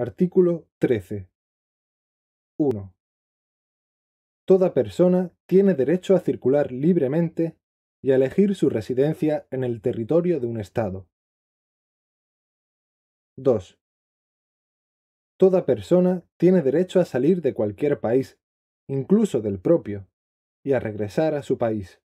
Artículo 13. 1. Toda persona tiene derecho a circular libremente y a elegir su residencia en el territorio de un Estado. 2. Toda persona tiene derecho a salir de cualquier país, incluso del propio, y a regresar a su país.